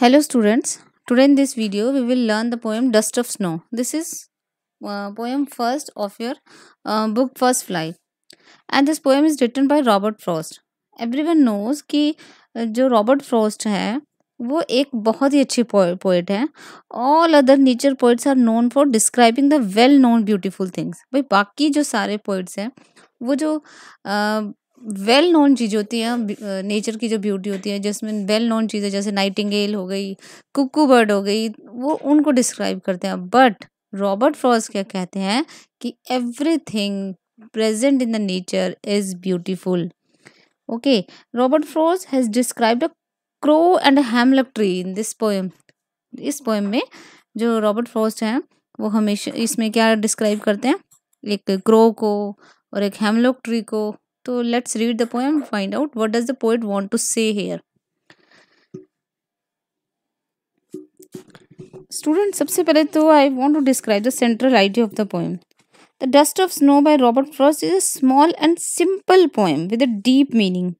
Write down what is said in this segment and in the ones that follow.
Hello students, today in this video we will learn the poem Dust of Snow. This is uh, poem first of your uh, book First Fly and this poem is written by Robert Frost. Everyone knows कि जो Robert Frost है वो एक बहुत ही अच्छी poet है all other nature poets are known for describing the well known beautiful things भाई बाकी जो सारे पोइट्स हैं वो जो वेल नोन चीज़ होती हैं नेचर की जो ब्यूटी होती है जिसमें वेल नोन चीज़ें जैसे नाइटिंगेल हो गई कुकू बर्ड हो गई वो उनको डिस्क्राइब करते हैं बट रॉबर्ट फ्रॉस क्या कहते हैं कि everything present in the nature is beautiful okay Robert Frost has described a crow and hemlock tree in this poem इस पोएम में जो रॉबर्ट फ्रॉस्ट हैं वो हमेशा इसमें क्या डिस्क्राइब करते हैं एक क्रो को और एक हेमलॉक ट्री को तो let's read the poem find out what does the poet want to say here student सबसे पहले तो I want to describe the central idea of the poem the dust of snow by Robert Frost is a small and simple poem with a deep meaning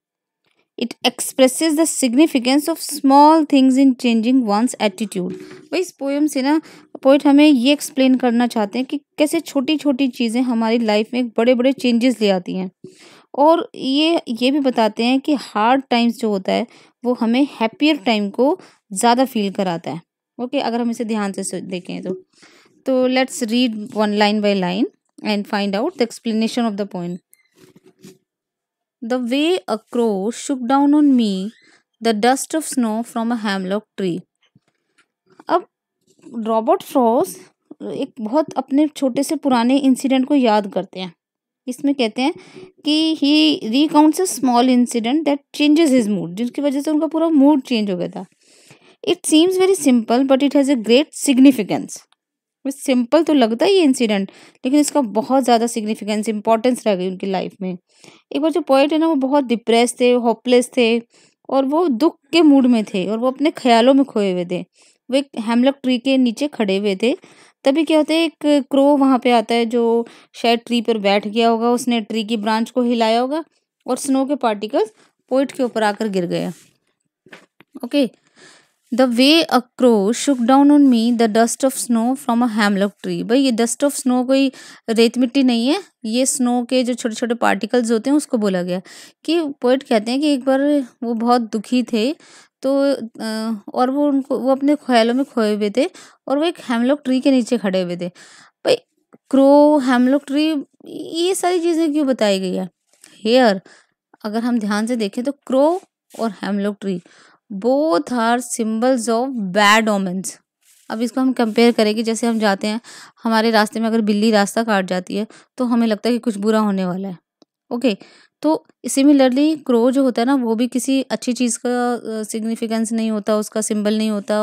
it expresses the significance of small things in changing one's attitude भाई इस poem से ना poet हमें ये explain करना चाहते हैं कि कैसे छोटी छोटी चीज़ें हमारी लाइफ में बड़े बड़े चेंजेस ले आती हैं और ये ये भी बताते हैं कि हार्ड टाइम्स जो होता है वो हमें हैप्पियर टाइम को ज़्यादा फील कराता है ओके okay, अगर हम इसे ध्यान से देखें तो तो let's read one line by line and find out the explanation of the point the way a crow shook down on me the dust of snow from a hemlock tree अब Robert Frost एक बहुत अपने छोटे से पुराने incident को याद करते हैं इसमें कहते हैं कि he recounts a small incident that changes his mood जिसकी वजह से उनका पूरा मूड चेंज हो गया था it seems very simple but it has a great significance simple तो लगता है ये इंसिडेंट लेकिन इसका बहुत ज़्यादा सिग्निफिकेंस इंपॉर्टेंस रह गई उनकी लाइफ में एक बार जो पॉइंट है ना वो बहुत डिप्रेस थे होपलेस थे और वो दुख के मूड में थे और वो अपने ख्यालों में खोए हुए थे वो एक हेमलक ट्री के नीचे खड़े हुए थे तभी क्या होता है एक क्रो वहाँ पे आता है जो शायद ट्री पर बैठ गया होगा उसने ट्री की ब्रांच को हिलाया होगा और स्नो के पार्टिकल्स पोइट के ऊपर आकर गिर गया okay the way a crow shook down on me the dust of snow from a hemlock tree भाई ये डस्ट ऑफ स्नो कोई रेत मिट्टी नहीं है ये स्नो के जो छोटे छोटे पार्टिकल्स होते हैं उसको बोला गया कि पोइट कहते हैं कि एक बार वो बहुत दुखी थे तो और वो उनको वो अपने ख्यालों में खोए हुए थे और वो एक हेमलॉक ट्री के नीचे खड़े हुए थे भाई क्रो हेमलॉक ट्री ये सारी चीज़ें क्यों बताई गई है हेयर अगर हम ध्यान से देखें तो क्रो और hemlock tree both are symbols of bad omens अब इसको हम कंपेयर करें कि जैसे हम जाते हैं हमारे रास्ते में अगर बिल्ली रास्ता काट जाती है तो हमें लगता है कि कुछ बुरा होने वाला है ओके okay, तो सिमिलरली क्रो जो होता है ना वो भी किसी अच्छी चीज़ का सिग्निफिकेंस नहीं होता उसका सिंबल नहीं होता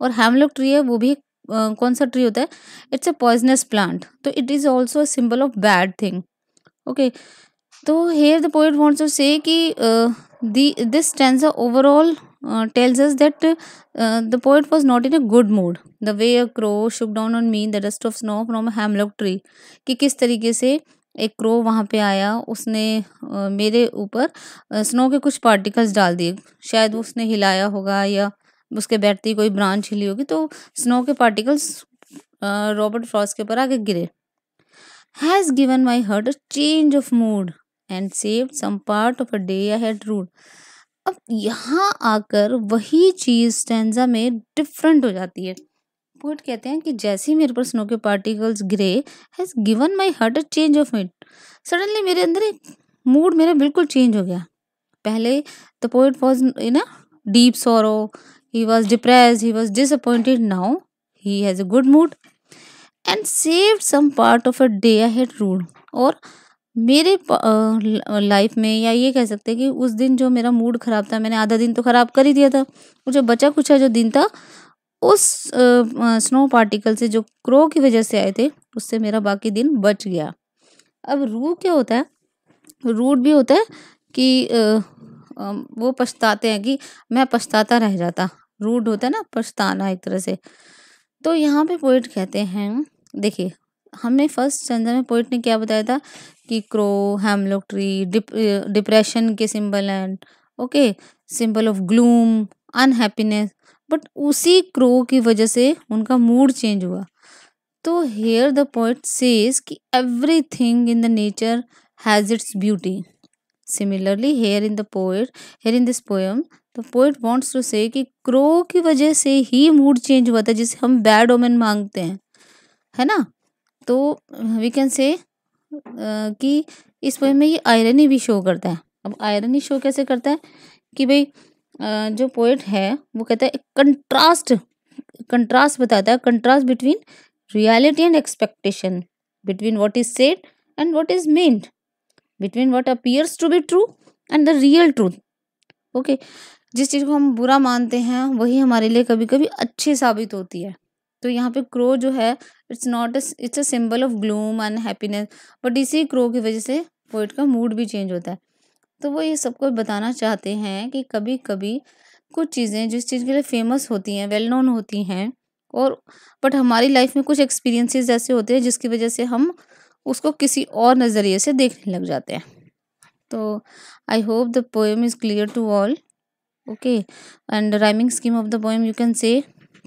और हेमलोक ट्री है वो भी कौन सा ट्री होता है इट्स तो तो अ पॉइजनस प्लांट तो it is also a symbol of bad thing okay तो here the poet wants to say कि this stand overall tells us that the poet the not in a good mood the way a crow shook down on me the dust of snow from a hemlock tree कि किस तरीके से एक crow वहाँ पे आया उसने मेरे ऊपर स्नो के कुछ पार्टिकल्स डाल दिए शायद उसने हिलाया होगा या उसके बैठती कोई ब्रांच हिली होगी तो स्नो के पार्टिकल्स रॉबर्ट फ्रॉस के ऊपर आगे गिरे has given my heart a change of mood and save some part of a day I had rued अब यहाँ आकर वही चीज़ स्टेंजा में डिफरेंट हो जाती है पोइट कहते हैं कि जैसे ही मेरे पर स्नो के पार्टिकल्स ग्रे has given my heart a change of mood suddenly मेरे अंदर एक मूड मेरा बिल्कुल चेंज हो गया पहले the poet was in a deep sorrow he was depressed he was disappointed now he has a good mood and save some part of a day I had rued और मेरे life में या ये कह सकते हैं कि उस दिन जो मेरा मूड ख़राब था मैंने आधा दिन तो ख़राब कर ही दिया था और जो बचा कुछ है जो दिन था उस स्नो पार्टिकल से जो क्रो की वजह से आए थे उससे मेरा बाकी दिन बच गया अब रू क्या होता है रूट भी होता है कि वो पछताते हैं कि मैं पछताता रह जाता रूट होता है ना पछताना एक तरह से तो यहाँ पे पोइट कहते हैं देखिए हमने फर्स्ट चंद में पोइट ने क्या बताया था कि क्रो हेमलॉक ट्री डिप, डिप्रेशन के symbol and okay symbol of gloom unhappiness but उसी क्रो की वजह से उनका मूड चेंज हुआ तो हेयर द पोइट सेज कि everything in the nature has its beauty similarly here in the poet here in this poem the poet wants to say कि crow की वजह से ही मूड चेंज हुआ था जिसे हम बैड ओमेन मांगते हैं है ना तो वी कैन से कि इस पोएम में ये आयरनी भी शो करता है अब आयरनी शो कैसे करता है कि भाई जो पोइट है वो कहता है कंट्रास्ट कंट्रास्ट बताता है contrast between reality and expectation between what is said and what is meant between what appears to be true and the real truth okay जिस चीज़ को हम बुरा मानते हैं वही हमारे लिए कभी कभी अच्छी साबित होती है तो यहाँ पे क्रो जो है it's not it's a symbol of gloom and happiness but इसी क्रो की वजह से पोइट का मूड भी चेंज होता है तो वो ये सबको बताना चाहते हैं कि कभी कभी कुछ चीज़ें जिस चीज़ के लिए फेमस होती हैं वेल नोन होती हैं और बट हमारी लाइफ में कुछ एक्सपीरियंसेस ऐसे होते हैं जिसकी वजह से हम उसको किसी और नज़रिए से देखने लग जाते हैं तो I hope the poem is clear to all okay and rhyming scheme of the poem you can say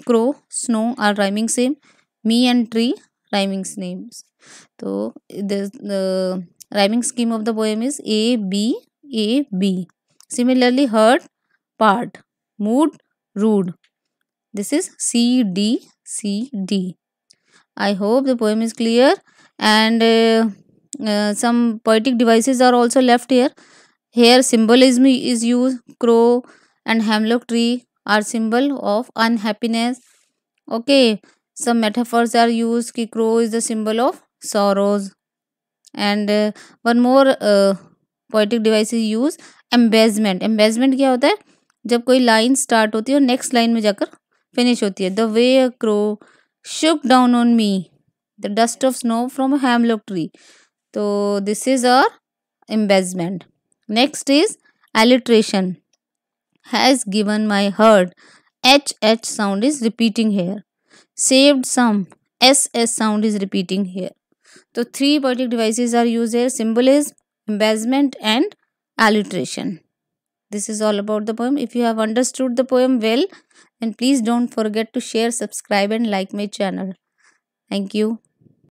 crow snow are rhyming same me and tree rhyming names तो rhyming scheme of the poem is A B A B. Similarly, heard, part, mood, rude. This is C D C D. I hope the poem is clear and uh, uh, some poetic devices are also left here. Here symbolism is used. Crow and hemlock tree are symbol of unhappiness. Okay, some metaphors are used. Ki crow is the symbol of sorrows. And uh, one more uh, poetic device is use embezzlement embezzlement क्या होता है जब कोई line start होती है और next line में जाकर फिनिश होती है the way a crow shook down on me the dust of snow from hemlock tree तो this is are embezzlement next is alliteration has given my heart H H sound is repeating here saved some S S sound is repeating here तो three poetic devices are use here symbol is embezzlement and alliteration. This is all about the poem. If you have understood the poem well, then please don't forget to share, subscribe and like my channel. Thank you.